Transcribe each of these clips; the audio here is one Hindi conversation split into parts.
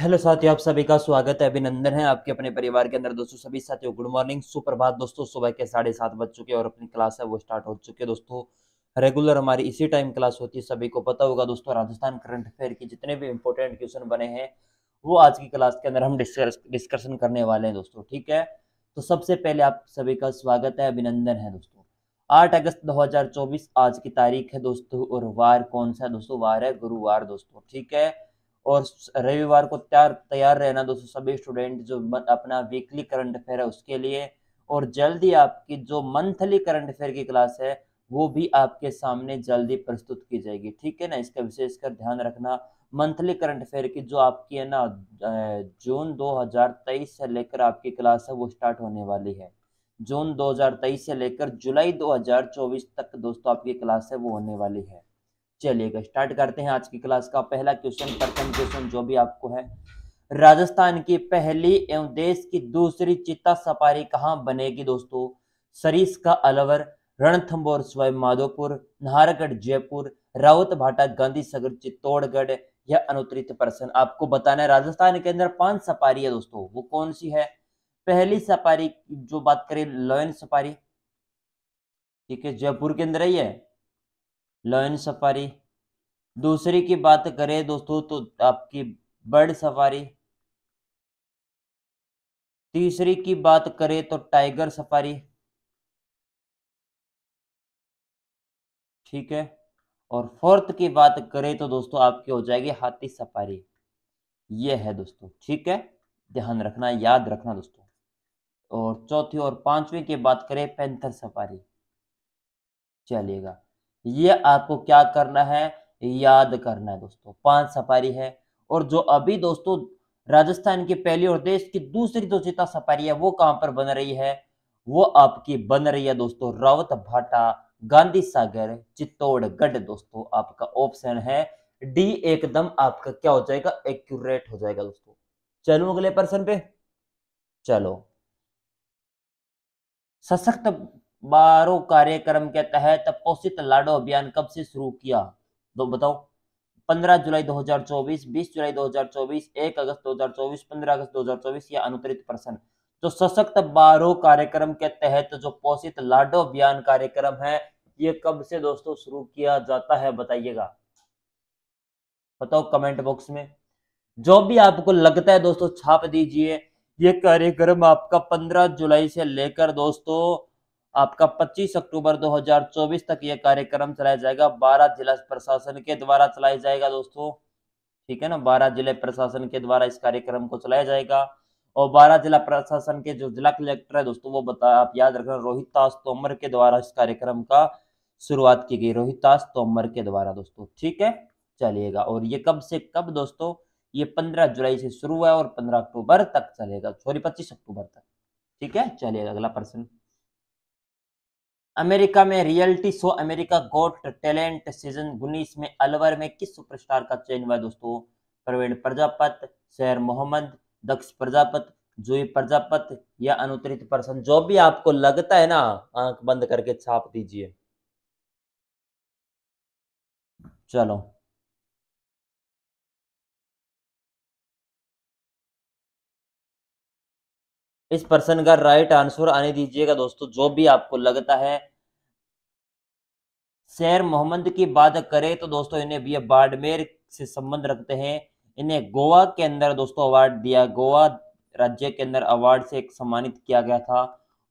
हेलो साथियों आप सभी का स्वागत है अभिनंदन है आपके अपने परिवार के अंदर दोस्तों सभी साथियों गुड मॉर्निंग सुप्रभात दोस्तों सुबह के साढ़े सात बज चुके हैं और अपनी क्लास है वो स्टार्ट हो चुके हैं दोस्तों रेगुलर हमारी इसी टाइम क्लास होती है सभी को पता होगा दोस्तों राजस्थान करंट अफेयर की जितने भी इंपॉर्टेंट क्वेश्चन बने हैं वो आज की क्लास के अंदर हम डिस्कशन करने वाले हैं दोस्तों ठीक है तो सबसे पहले आप सभी का स्वागत है अभिनंदन है दोस्तों आठ अगस्त दो आज की तारीख है दोस्तों और वार कौन सा दोस्तों वार है गुरुवार दोस्तों ठीक है और रविवार को तैयार तैयार रहना दोस्तों सभी स्टूडेंट जो अपना वीकली करंट अफेयर है उसके लिए और जल्दी आपकी जो मंथली करंट अफेयर की क्लास है वो भी आपके सामने जल्दी प्रस्तुत की जाएगी ठीक है ना इसका विशेषकर ध्यान रखना मंथली करंट अफेयर की जो आपकी है ना जून 2023 से लेकर आपकी क्लास है वो स्टार्ट होने वाली है जून 2023 से लेकर जुलाई 2024 तक दोस्तों आपकी क्लास है वो होने वाली है चलिएगा स्टार्ट करते हैं आज की क्लास का पहला क्वेश्चन प्रथम क्वेश्चन जो भी आपको है राजस्थान की पहली एवं देश की दूसरी चिता सफारी कहाँ बनेगी दोस्तों सरीस का अलवर रणथम्बोर स्वयं माधोपुर नाहरगढ़ जयपुर रावत भाटा गांधी सगर चित्तौड़गढ़ यह अनुत्तरित प्रश्न आपको बताना है राजस्थान के अंदर पांच सफारी है दोस्तों वो कौन सी है पहली सफारी जो बात करें लॉयन सफारी ठीक है जयपुर के अंदर ही है लॉयन सफारी दूसरी की बात करें दोस्तों तो आपकी बर्ड सफारी तीसरी की बात करें तो टाइगर सफारी ठीक है और फोर्थ की बात करें तो दोस्तों आपकी हो जाएगी हाथी सफारी ये है दोस्तों ठीक है ध्यान रखना याद रखना दोस्तों और चौथी और पांचवी की बात करें पेंथर सफारी चलिएगा ये आपको क्या करना है याद करना है दोस्तों पांच सफारी है और जो अभी दोस्तों राजस्थान की पहली और देश की दूसरी जो चीता सफारी है वो कहां पर बन रही है वो आपकी बन रही है दोस्तों रावत भाटा गांधी सागर चित्तौड़गढ़ दोस्तों आपका ऑप्शन है डी एकदम आपका क्या हो जाएगा एक्यूरेट हो जाएगा दोस्तों चलो अगले प्रश्न पे चलो सशक्त बारो कार्यक्रम के तहत पोषित लाडो अभियान कब से शुरू किया तो बताओ 15 जुलाई 2024, 20 जुलाई 2024, 1 अगस्त 2024, 15 अगस्त 2024 या अनुतरित प्रश्न तो सशक्त बारो कार्यक्रम के तहत जो पोषित लाडो अभियान कार्यक्रम है ये कब से दोस्तों शुरू किया जाता है बताइएगा बताओ कमेंट बॉक्स में जो भी आपको लगता है दोस्तों छाप दीजिए ये कार्यक्रम आपका 15 जुलाई से लेकर दोस्तों आपका 25 अक्टूबर 2024 तक यह कार्यक्रम चलाया जाएगा 12 जिला प्रशासन के द्वारा चलाया जाएगा दोस्तों ठीक है ना 12 जिले प्रशासन के द्वारा इस कार्यक्रम को चलाया जाएगा और 12 जिला प्रशासन के जो जिला कलेक्टर है दोस्तों वो बता आप याद रखना रोहित दास तोमर के द्वारा इस कार्यक्रम का शुरुआत की गई रोहित तोमर के द्वारा दोस्तों ठीक है चलिएगा और ये कब से कब दोस्तों ये पंद्रह जुलाई से शुरू हुआ है और पंद्रह अक्टूबर तक चलेगा सॉरी पच्चीस अक्टूबर तक ठीक है चलिएगा अगला प्रश्न अमेरिका में reality show America got talent season उन्नीस में अलवर में किस सुपरस्टार का चयन हुआ दोस्तों प्रवीण प्रजापत शहर मोहम्मद दक्ष प्रजापत जुई प्रजापत या अनुतरित पर्सन जो भी आपको लगता है ना आंख बंद करके छाप दीजिए चलो इस पर्सन का राइट आंसर आने दीजिएगा दोस्तों जो भी आपको लगता है शेर मोहम्मद की बात करें तो दोस्तों इन्हें भी बाड़मेर से संबंध रखते हैं इन्हें गोवा के अंदर दोस्तों अवार्ड दिया गोवा राज्य के अंदर अवार्ड से एक सम्मानित किया गया था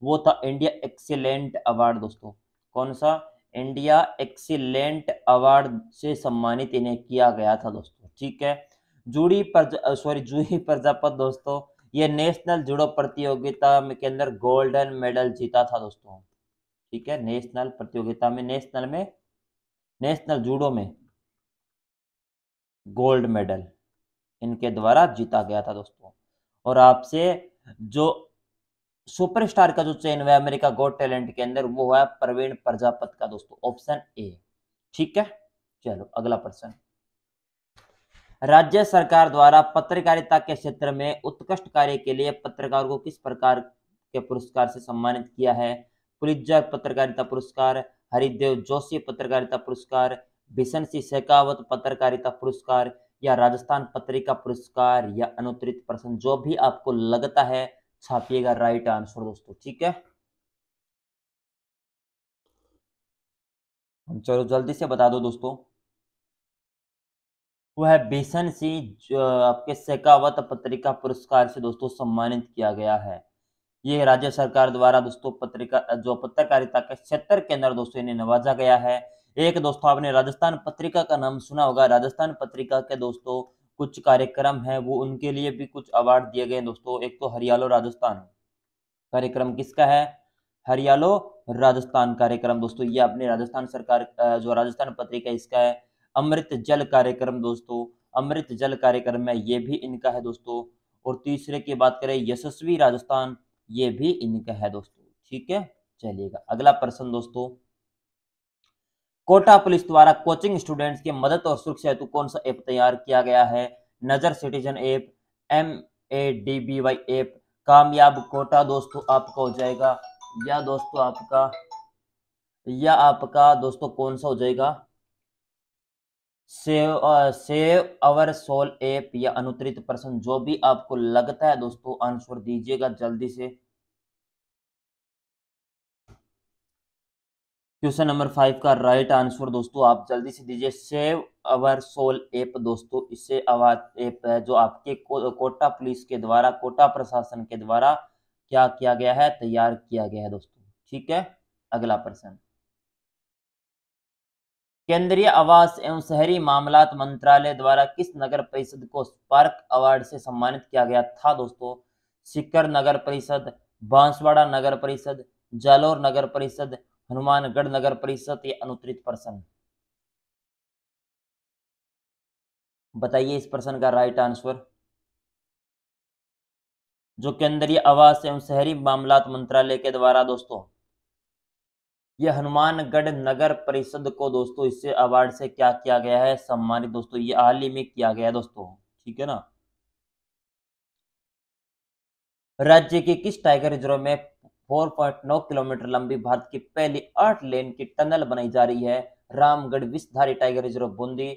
वो था इंडिया एक्सीलेंट अवार्ड दोस्तों कौन सा इंडिया एक्सीलेंट अवार्ड से सम्मानित इन्हें किया गया था दोस्तों ठीक है जूड़ी पर सॉरी जूही प्रजापत दोस्तों ये नेशनल जुड़ो प्रतियोगिता में के अंदर गोल्डन मेडल जीता था दोस्तों ठीक है नेशनल प्रतियोगिता में नेशनल में नेशनल जूडो में गोल्ड मेडल इनके द्वारा जीता गया था दोस्तों और आपसे जो सुपरस्टार का जो चयन हुआ अमेरिका गोट टैलेंट के अंदर वो हुआ प्रवीण प्रजापत का दोस्तों ऑप्शन ए ठीक है चलो अगला प्रश्न राज्य सरकार द्वारा पत्रकारिता के क्षेत्र में उत्कृष्ट कार्य के लिए पत्रकारों को किस प्रकार के पुरस्कार से सम्मानित किया है पुलिजर पत्रकारिता पुरस्कार हरिदेव जोशी पत्रकारिता पुरस्कार भीषण सिंह शेखावत पत्रकारिता पुरस्कार या राजस्थान पत्रिका पुरस्कार या अनुतरित प्रश्न जो भी आपको लगता है छापिएगा राइट आंसर दोस्तों ठीक है चलो जल्दी से बता दो दोस्तों वह है बेसन सिंह आपके शेखावत पत्रिका पुरस्कार से दोस्तों सम्मानित किया गया है ये राज्य सरकार द्वारा दोस्तों पत्रिका जो पत्रकारिता के क्षेत्र के अंदर दोस्तों इन्हें नवाजा गया है एक दोस्तों आपने राजस्थान पत्रिका का नाम सुना होगा राजस्थान पत्रिका के दोस्तों कुछ कार्यक्रम है वो उनके लिए भी कुछ अवार्ड दिए गए दोस्तों एक तो हरियालो राजस्थान कार्यक्रम किसका है हरियालो राजस्थान कार्यक्रम दोस्तों ये अपने राजस्थान सरकार जो राजस्थान पत्रिका इसका है अमृत जल कार्यक्रम दोस्तों अमृत जल कार्यक्रम है ये भी इनका है दोस्तों और तीसरे की बात करें यशस्वी राजस्थान ये भी इनका है दोस्तों ठीक है चलिएगा अगला प्रश्न दोस्तों कोटा पुलिस द्वारा कोचिंग स्टूडेंट्स की मदद और सुरक्षा हेतु कौन सा ऐप तैयार किया गया है नजर citizen app M A D B Y app कामयाब कोटा दोस्तों आपका हो जाएगा या दोस्तों आपका या आपका दोस्तों कौन सा हो जाएगा save save our soul app या अनुतरित प्रश्न जो भी आपको लगता है दोस्तों आंसर दीजिएगा जल्दी से क्वेश्चन नंबर फाइव का राइट आंसर दोस्तों आप जल्दी से दीजिए सेव अवर सोल एप दोस्तों इससे आवाज एप है जो आपके को, कोटा पुलिस के द्वारा कोटा प्रशासन के द्वारा क्या किया गया है तैयार किया गया है दोस्तों ठीक है अगला प्रश्न केंद्रीय आवास एवं शहरी मामला मंत्रालय द्वारा किस नगर परिषद को स्पार्क अवार्ड से सम्मानित किया गया था दोस्तों सिकर नगर परिषद बांसवाड़ा नगर परिषद जालोर नगर परिषद हनुमानगढ़ नगर परिषद या अनुत्तरित प्रश्न बताइए इस प्रश्न का राइट आंसर जो केंद्रीय आवास एवं शहरी मामलात मंत्रालय के द्वारा दोस्तों ये हनुमानगढ़ नगर परिषद को दोस्तों इससे अवार्ड से क्या किया गया है सम्मानित दोस्तों ये हाल ही में किया गया है दोस्तों ठीक है ना राज्य के किस टाइगर रिजर्व में 4.9 किलोमीटर लंबी भारत की पहली आठ लेन की टनल बनाई जा रही है Ramgarh Vishdhari tiger reserve Bundi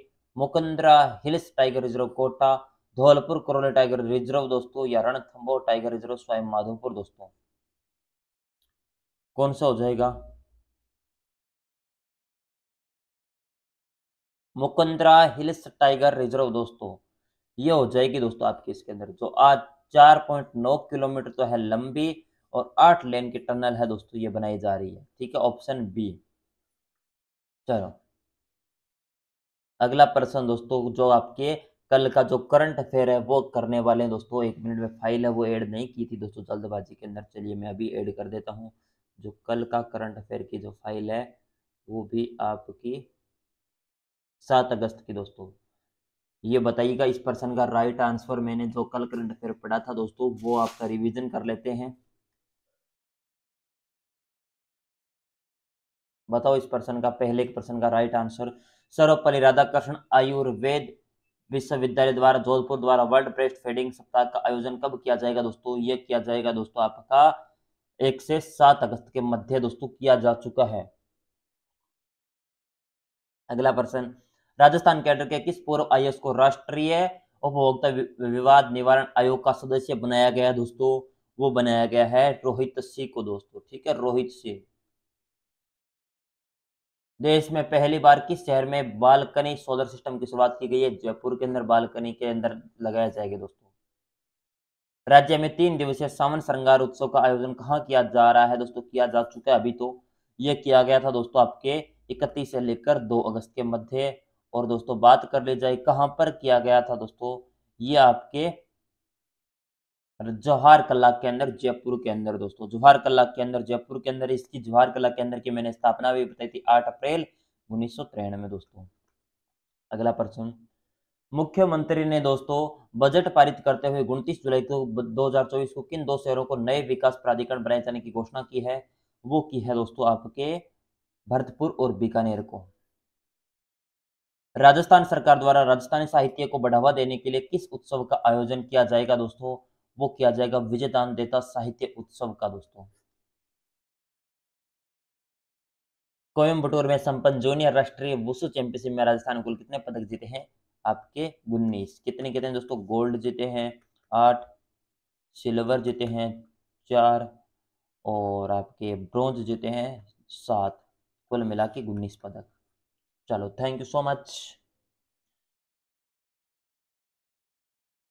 Mukundra hills tiger reserve Kota Dholpur Karauli tiger reserve दोस्तों या रणथम्बो टाइगर रिजर्व स्वयं माधोपुर दोस्तों कौन सा हो जाएगा मुकुंद्रा हिल्स टाइगर रिजर्व दोस्तों ये हो जाएगी दोस्तों आपकी इसके अंदर जो आज 4.9 किलोमीटर तो है लंबी और आठ लेन की टनल है दोस्तों ये बनाई जा रही है ठीक है ऑप्शन बी चलो अगला प्रश्न दोस्तों जो आपके कल का जो करंट अफेयर है वो करने वाले हैं दोस्तों एक मिनट में फाइल है वो ऐड नहीं की थी दोस्तों जल्दबाजी के अंदर चलिए मैं अभी ऐड कर देता हूँ जो कल का करंट अफेयर की जो फाइल है वो भी आपकी सात अगस्त की दोस्तों ये बताइएगा इस पर्सन का राइट आंसर मैंने जो कल करंट अफेयर पढ़ा था दोस्तों वो आपका रिवीजन कर लेते हैं बताओ इस पर्सन का पहले प्रश्न का राइट आंसर सर्वपल्ली राधाकृष्ण आयुर्वेद विश्वविद्यालय द्वारा जोधपुर द्वारा वर्ल्ड ब्रेस्ट फीडिंग सप्ताह का आयोजन कब किया जाएगा दोस्तों ये किया जाएगा दोस्तों आपका एक से सात अगस्त के मध्य दोस्तों किया जा चुका है अगला प्रश्न राजस्थान कैडर के किस पूर्व आई को राष्ट्रीय उपभोक्ता विवाद निवारण आयोग का सदस्य बनाया गया है दोस्तों वो बनाया गया है रोहित सिंह को दोस्तों ठीक है रोहित सिंह देश में पहली बार किस शहर में बालकनी सोलर सिस्टम की शुरुआत की गई है जयपुर के अंदर बालकनी के अंदर लगाया जाएगा दोस्तों राज्य में तीन दिवसीय सावन श्रृंगार उत्सव का आयोजन कहाँ किया जा रहा है दोस्तों किया जा चुका है अभी तो ये किया गया था दोस्तों आपके इकतीस से लेकर दो अगस्त के मध्य और दोस्तों बात कर ले जाए कहाँ पर किया गया था दोस्तों ये आपके जवाहर कला के अंदर जयपुर के अंदर दोस्तों जवाहर कला के अंदर जयपुर के अंदर इसकी जवाहर कला के अंदर की मैंने स्थापना भी बताई थी आठ अप्रैल उन्नीस में दोस्तों अगला प्रश्न मुख्यमंत्री ने दोस्तों बजट पारित करते हुए उनतीस जुलाई को 2024 को किन दो शहरों को नए विकास प्राधिकरण बनाए जाने की घोषणा की है वो की है दोस्तों आपके भरतपुर और बीकानेर को राजस्थान सरकार द्वारा राजस्थानी साहित्य को बढ़ावा देने के लिए किस उत्सव का आयोजन किया जाएगा दोस्तों वो किया जाएगा विजयदान देता साहित्य उत्सव का दोस्तों कोयम्बटूर में संपन्न जूनियर राष्ट्रीय वुसु चैंपियनशिप में राजस्थान कुल कितने पदक जीते हैं आपके उन्नीस कितने कितने दोस्तों गोल्ड जीते हैं आठ सिल्वर जीते हैं चार और आपके ब्रॉन्ज जीते हैं सात कुल मिला के उन्नीस पदक चलो थैंक यू सो मच